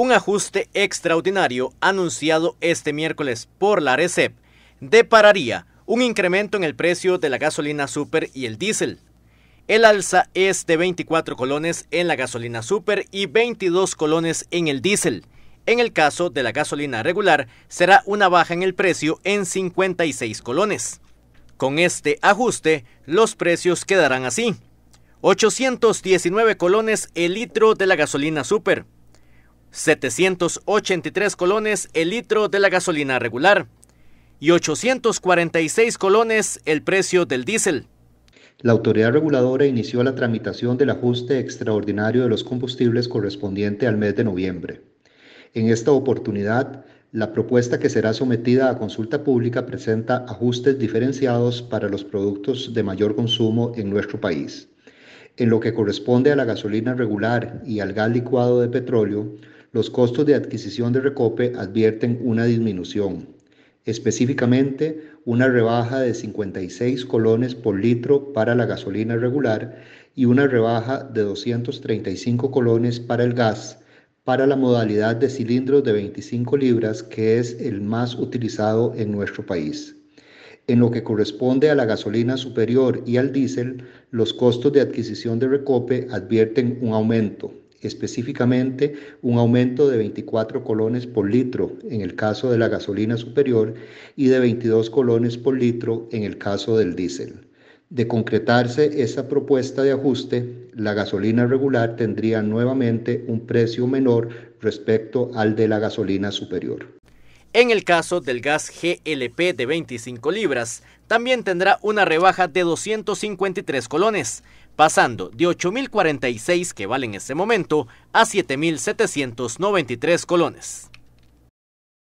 un ajuste extraordinario anunciado este miércoles por la Recep depararía un incremento en el precio de la gasolina super y el diésel. El alza es de 24 colones en la gasolina super y 22 colones en el diésel. En el caso de la gasolina regular, será una baja en el precio en 56 colones. Con este ajuste, los precios quedarán así. 819 colones el litro de la gasolina super, 783 colones el litro de la gasolina regular y 846 colones el precio del diésel. La autoridad reguladora inició la tramitación del ajuste extraordinario de los combustibles correspondiente al mes de noviembre. En esta oportunidad, la propuesta que será sometida a consulta pública presenta ajustes diferenciados para los productos de mayor consumo en nuestro país. En lo que corresponde a la gasolina regular y al gas licuado de petróleo, los costos de adquisición de Recope advierten una disminución, específicamente una rebaja de 56 colones por litro para la gasolina regular y una rebaja de 235 colones para el gas para la modalidad de cilindros de 25 libras que es el más utilizado en nuestro país. En lo que corresponde a la gasolina superior y al diésel, los costos de adquisición de recope advierten un aumento específicamente un aumento de 24 colones por litro en el caso de la gasolina superior y de 22 colones por litro en el caso del diésel. De concretarse esa propuesta de ajuste, la gasolina regular tendría nuevamente un precio menor respecto al de la gasolina superior. En el caso del gas GLP de 25 libras, también tendrá una rebaja de 253 colones, pasando de 8.046 que valen en este momento a 7.793 colones.